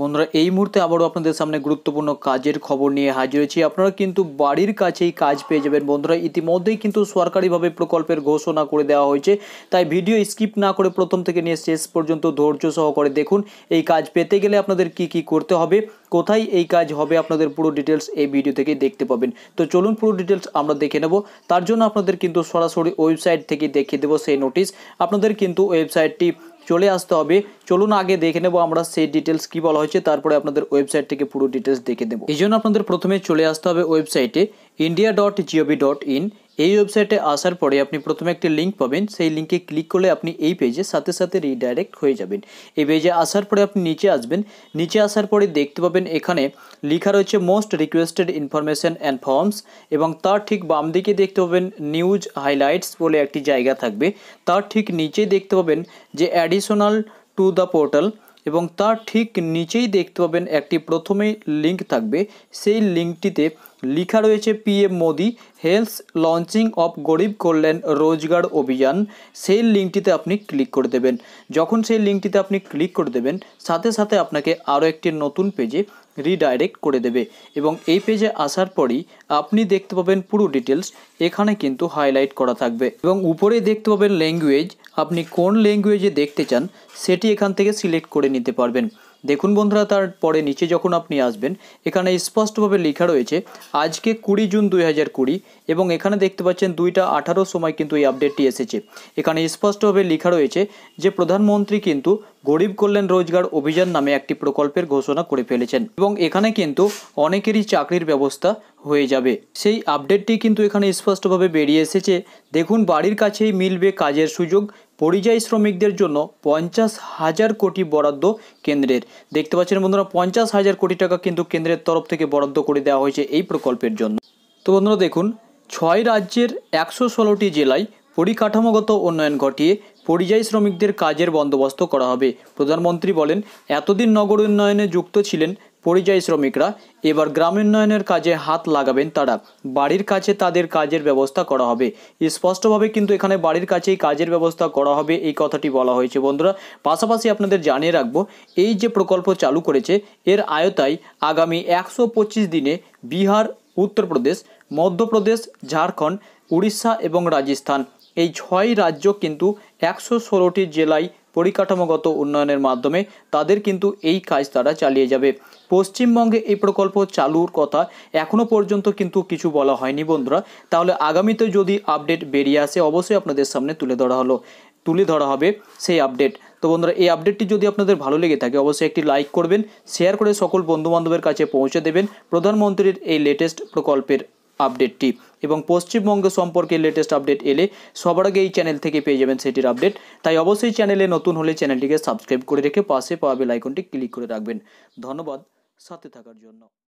বন্ধুরা এই মুহূর্তে আবারও আপনাদের সামনে গুরুত্বপূর্ণ কাজের খবর নিয়ে হাজির হয়েছি আপনারা কিন্তু বাড়ির কাছেই কাজ পেয়ে যাবেন বন্ধুরা ইতিমধ্যেই কিন্তু সরকারিভাবে প্রকল্পের ঘোষণা করে দেওয়া হয়েছে তাই ভিডিও স্কিপ না করে প্রথম থেকে নিয়ে শেষ পর্যন্ত ধৈর্য সহকারে দেখুন এই কাজ পেতে গেলে আপনাদের কি কি করতে হবে কোথায় এই কাজ হবে আপনাদের পুরো ডিটেলস এই ভিডিও থেকে দেখতে পাবেন তো চলুন পুরো ডিটেলস আমরা দেখে নেব তার জন্য আপনাদের কিন্তু সরাসরি ওয়েবসাইট থেকে দেখিয়ে দেবো সেই নোটিশ আপনাদের কিন্তু ওয়েবসাইটটি চলে আসতে হবে চলুন আগে দেখে নেব আমরা সেই ডিটেলস কি বলা হয়েছে তারপরে আপনাদের ওয়েবসাইট থেকে পুরো ডিটেলস দেখে দেবো এই জন্য আপনাদের প্রথমে চলে আসতে হবে ওয়েবসাইটে India dot gov dot in এই ওয়েবসাইটে আসার পরে আপনি প্রথমে একটি লিঙ্ক পাবেন সেই লিঙ্কে ক্লিক করলে আপনি এই পেজে সাথে সাথে রিডাইরেক্ট হয়ে যাবেন এই পেজে আসার পরে আপনি নিচে আসবেন নিচে আসার পরে দেখতে পাবেন এখানে লেখা রয়েছে most requested information and forms এবং তার ঠিক বাম দিকে দেখতে পাবেন নিউজ হাইলাইটস বলে একটি জায়গা থাকবে তার ঠিক নিচে দেখতে পাবেন যে অ্যাডিশনাল টু দ্য পোর্টাল এবং তার ঠিক নিচেই দেখতে পাবেন একটি প্রথমেই লিঙ্ক থাকবে সেই লিঙ্কটিতে লেখা রয়েছে PM Modi health launching of Garib Kalyan রোজগার অভিযান সেই লিঙ্কটিতে আপনি ক্লিক করে দেবেন যখন সেই লিঙ্কটিতে আপনি ক্লিক করে দেবেন সাথে সাথে আপনাকে আরও একটি নতুন পেজে রিডাইরেক্ট করে দেবে এবং এই পেজে আসার পরই আপনি দেখতে পাবেন পুরো ডিটেলস এখানে কিন্তু হাইলাইট করা থাকবে এবং উপরে দেখতে পাবেন ল্যাঙ্গুয়েজ আপনি কোন ল্যাঙ্গুয়েজে দেখতে চান সেটি এখান থেকে সিলেক্ট করে নিতে পারবেন দেখুন বন্ধুরা তারপরে নিচে যখন আপনি আসবেন এখানে স্পষ্টভাবে লেখা রয়েছে আজকে কুড়ি জুন দুই হাজার কুড়ি এবং এখানে দেখতে পাচ্ছেন দুইটা আঠারো সময় কিন্তু এই আপডেটটি এসেছে এখানে স্পষ্টভাবে লেখা রয়েছে যে প্রধানমন্ত্রী কিন্তু গরিব কল্যাণ রোজগার অভিযান নামে একটি প্রকল্পের ঘোষণা করে ফেলেছেন এবং এখানে কিন্তু অনেকেরই চাকরির ব্যবস্থা হয়ে যাবে সেই আপডেটটি কিন্তু এখানে স্পষ্টভাবে বেরিয়ে এসেছে দেখুন বাড়ির কাছেই মিলবে কাজের সুযোগ পরিযায়ী শ্রমিকদের জন্য পঞ্চাশ হাজার কোটি বরাদ্দ কেন্দ্রের দেখতে পাচ্ছেন বন্ধুরা পঞ্চাশ হাজার কোটি টাকা কিন্তু কেন্দ্রের তরফ থেকে বরাদ্দ করে দেওয়া হয়েছে এই প্রকল্পের জন্য তো বন্ধুরা দেখুন ছয় রাজ্যের একশো ষোলোটি জেলায় পরিকাঠামোগত উন্নয়ন ঘটিয়ে পরিযায়ী শ্রমিকদের কাজের বন্দোবস্ত করা হবে প্রধানমন্ত্রী বলেন এতদিন নগর উন্নয়নে যুক্ত ছিলেন পরিযায়ী শ্রমিকরা এবার গ্রাম উন্নয়নের কাজে হাত লাগাবেন তারা বাড়ির কাছে তাদের কাজের ব্যবস্থা করা হবে স্পষ্টভাবে কিন্তু এখানে বাড়ির কাছেই কাজের ব্যবস্থা করা হবে এই কথাটি বলা হয়েছে বন্ধুরা পাশাপাশি আপনাদের জানিয়ে রাখবো এই যে প্রকল্প চালু করেছে এর আয়তায় আগামী একশো দিনে বিহার উত্তরপ্রদেশ মধ্যপ্রদেশ ঝাড়খণ্ড উড়িষ্যা এবং রাজস্থান এই ছয় রাজ্য কিন্তু একশো ষোলোটি জেলায় পরিকাঠামোগত উন্নয়নের মাধ্যমে তাদের কিন্তু এই কাজ তারা চালিয়ে যাবে পশ্চিমবঙ্গে এই প্রকল্প চালুর কথা এখনও পর্যন্ত কিন্তু কিছু বলা হয়নি বন্ধুরা তাহলে আগামীতে যদি আপডেট বেরিয়ে আসে অবশ্যই আপনাদের সামনে তুলে ধরা হলো তুলে ধরা হবে সেই আপডেট তো বন্ধুরা এই আপডেটটি যদি আপনাদের ভালো লেগে থাকে অবশ্যই একটি লাইক করবেন শেয়ার করে সকল বন্ধুবান্ধবের কাছে পৌঁছে দেবেন প্রধানমন্ত্রীর এই লেটেস্ট প্রকল্পের আপডেটটি এবং পশ্চিমবঙ্গ সম্পর্কে লেটেস্ট আপডেট এলে সবার আগে এই চ্যানেল থেকে পেয়ে যাবেন সেটির আপডেট তাই অবশ্যই চ্যানেলে নতুন হলে চ্যানেলটিকে সাবস্ক্রাইব করে রেখে পাশে পাওয়া বেল আইকনটি ক্লিক করে রাখবেন ধন্যবাদ সাথে থাকার জন্য